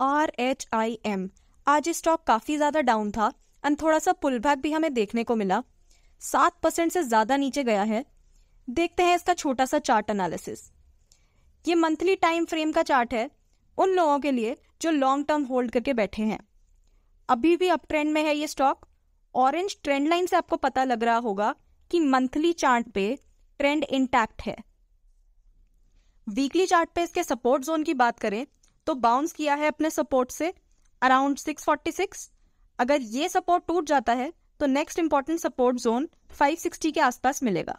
R H I am आज ये stock काफ़ी ज़्यादा डाउन था एंड थोड़ा सा पुल बैक भी हमें देखने को मिला सात परसेंट से ज़्यादा नीचे गया है देखते हैं इसका छोटा सा चार्ट एनालिसिस ये मंथली टाइम फ्रेम का चार्ट है उन लोगों के लिए जो लॉन्ग टर्म होल्ड करके बैठे हैं अभी भी अप ट्रेंड में है ये स्टॉक ऑरेंज ट्रेंड लाइन से आपको पता लग रहा होगा कि मंथली चार्ट पे ट्रेंड इंटैक्ट है वीकली चार्ट पे इसके सपोर्ट जोन की बात करें तो बाउंस किया है अपने सपोर्ट से अराउंड 646 अगर ये सपोर्ट टूट जाता है तो नेक्स्ट इंपॉर्टेंट सपोर्ट जोन 560 के आसपास मिलेगा